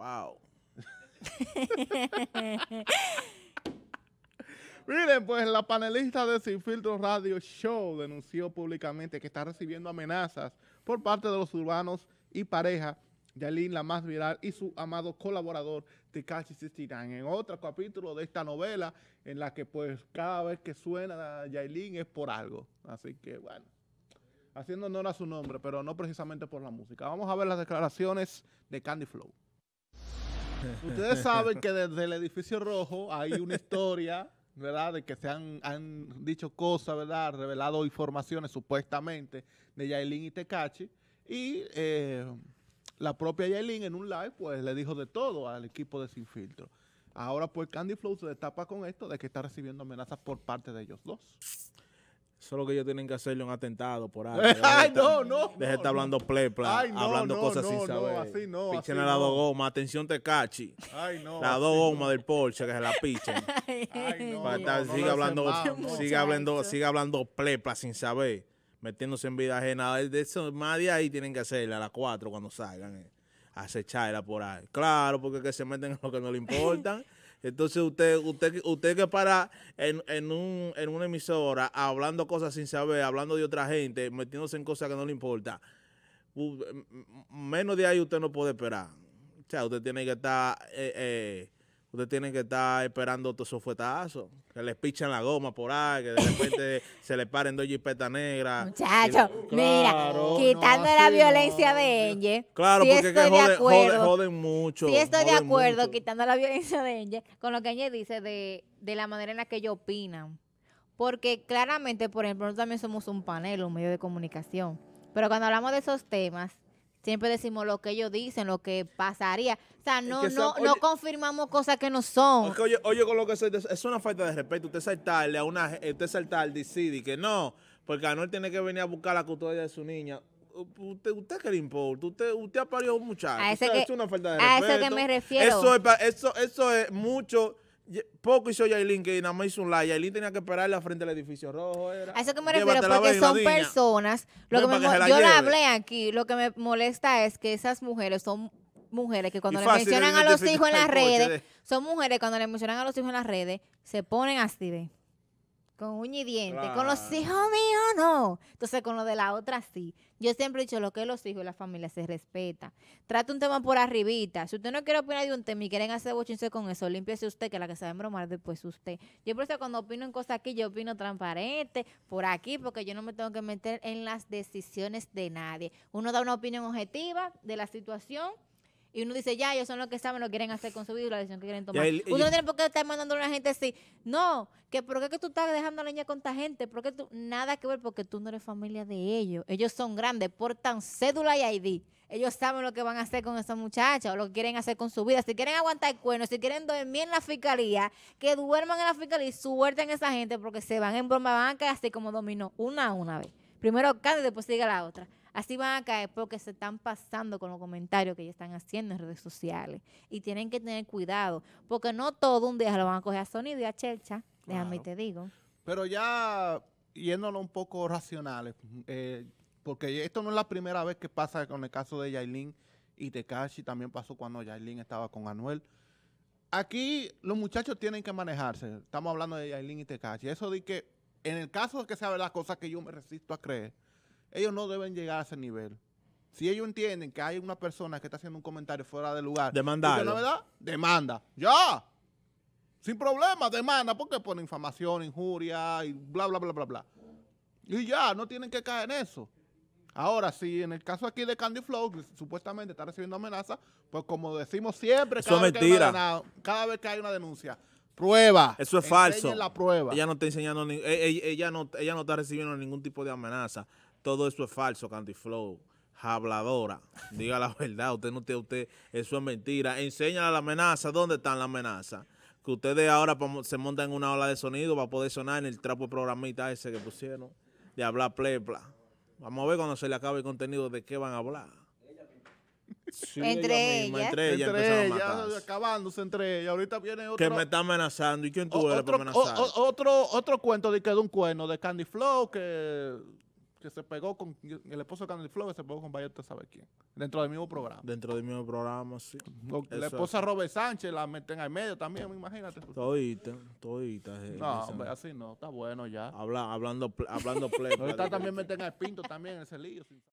Wow. Miren, pues la panelista de Sin Filtro Radio Show denunció públicamente que está recibiendo amenazas por parte de los urbanos y pareja Yailin la más viral, y su amado colaborador Tikachi Sistirán En otro capítulo de esta novela, en la que pues cada vez que suena Yailin es por algo. Así que bueno, haciendo honor a su nombre, pero no precisamente por la música. Vamos a ver las declaraciones de Candy Flow. Ustedes saben que desde el edificio rojo hay una historia, ¿verdad? De que se han, dicho cosas, ¿verdad? Revelado informaciones supuestamente de Yailin y Tecachi. Y eh, la propia Yailin en un live, pues le dijo de todo al equipo de Sin Filtro. Ahora, pues Candy Flow se destapa con esto de que está recibiendo amenazas por parte de ellos dos. Solo que ellos tienen que hacerle un atentado por ahí. Ay, no, no. Deja de estar hablando plepla, hablando cosas sin saber. Pichan a la dos gomas. Atención, te Ay, no. dos gomas del Porsche que se la pichen. Ay, hablando, sigue hablando, sigue hablando plepla sin saber. Metiéndose en vida ajena. De eso, más de ahí tienen que hacerle a las cuatro cuando salgan. Eh, acecharla por ahí. Claro, porque que se meten en lo que no le importan Entonces usted, usted, usted que para en, un, en una emisora hablando cosas sin saber, hablando de otra gente, metiéndose en cosas que no le importa, menos de ahí usted no puede esperar. O sea, usted tiene que estar eh, eh usted tiene que estar esperando todos esos fuetazos, que les pichan la goma por ahí, que de repente se le paren dos jipetas negras. Muchachos, mira, quitando la violencia de Enje Claro, porque joden, mucho. Sí estoy de acuerdo, quitando la violencia de Enje con lo que ella dice de, de la manera en la que ellos opinan. Porque claramente, por ejemplo, nosotros también somos un panel, un medio de comunicación. Pero cuando hablamos de esos temas, Siempre decimos lo que ellos dicen, lo que pasaría. O sea, no, no, no confirmamos cosas que no son. Es oye, con lo que soy, es una falta de respeto. Usted saltarle a una, usted saltarle y que no, porque Anuel tiene que venir a buscar la custodia de su niña. ¿Usted, usted qué le importa? Usted, usted ha parido a un muchacho. es una falta de a eso que me refiero. Eso es, eso, eso es mucho poco hizo Yailin que nada más hizo un like Yailin tenía que la frente del edificio rojo. Era. A eso que me refiero, porque son personas. Lo yo la hablé aquí. Lo que me molesta es que esas mujeres son mujeres que cuando le mencionan a los hijos en las redes, son mujeres cuando le mencionan a los hijos en las redes, se ponen así de. Con uña y diente. Con los hijos míos no. Entonces con lo de la otra sí. Yo siempre he dicho lo que los hijos y la familia se respeta. Trate un tema por arribita. Si usted no quiere opinar de un tema y quieren hacer bochinche con eso, límpiese usted, que la que sabe bromar después usted. Yo por eso cuando opino en cosas aquí, yo opino transparente, por aquí, porque yo no me tengo que meter en las decisiones de nadie. Uno da una opinión objetiva de la situación y uno dice, ya, ellos son los que saben lo que quieren hacer con su vida, la decisión que quieren tomar. uno no tiene por qué estar mandando a la gente así. No, que ¿por qué que tú estás dejando la niña con esta gente? ¿Por qué tú? Nada que ver porque tú no eres familia de ellos. Ellos son grandes, portan cédula y ID. Ellos saben lo que van a hacer con esa muchacha o lo que quieren hacer con su vida. Si quieren aguantar el cuerno, si quieren dormir en la fiscalía, que duerman en la fiscalía y suelten a esa gente porque se van en broma, van a así como dominó, una a una vez. Primero canta y después sigue la otra. Así van a caer porque se están pasando con los comentarios que ellos están haciendo en redes sociales. Y tienen que tener cuidado, porque no todo un día lo van a coger a sonido y a chelcha, déjame te digo. Pero ya yéndolo un poco racionales, eh, porque esto no es la primera vez que pasa con el caso de Yailin y Tekashi, también pasó cuando Yailin estaba con Anuel. Aquí los muchachos tienen que manejarse. Estamos hablando de Yailin y Tekashi. Eso de que en el caso de que sea las cosas que yo me resisto a creer, ellos no deben llegar a ese nivel. Si ellos entienden que hay una persona que está haciendo un comentario fuera de lugar, demanda. la verdad, demanda. Ya. Sin problema, demanda, porque pone infamación, injuria y bla, bla, bla, bla, bla. Y ya, no tienen que caer en eso. Ahora, si en el caso aquí de Candy Flow, que supuestamente está recibiendo amenaza, pues como decimos siempre, cada vez, que cada, vez que hay una denuncia, prueba. Eso es falso. Ella no está enseñando, e, e, ella no está recibiendo ningún tipo de amenaza todo eso es falso, Candy Flow. Habladora, diga la verdad, usted no tiene usted, eso es mentira. Enseña la amenaza, ¿dónde están las amenazas? Que ustedes ahora se montan en una ola de sonido para poder sonar en el trapo de programita ese que pusieron, de hablar plepla. Vamos a ver cuando se le acabe el contenido de qué van a hablar. entre, ellas. entre ellas. acabándose entre ellas. Ahorita viene otro. Que me está amenazando. ¿Y quién tú eres para amenazar? otro, otro cuento de que de un cuerno de Candy Flow que que se pegó con el esposo de Candy Flow, que se pegó con Vaya, sabe quién. Dentro del mismo programa. Dentro del mismo programa, sí. la esposa Sánchez la meten al medio también, imagínate. Todita, todita. Eh, no, hombre, así no, está bueno ya. Habla, hablando hablando pleno Ahorita también meten al Pinto también en ese lío.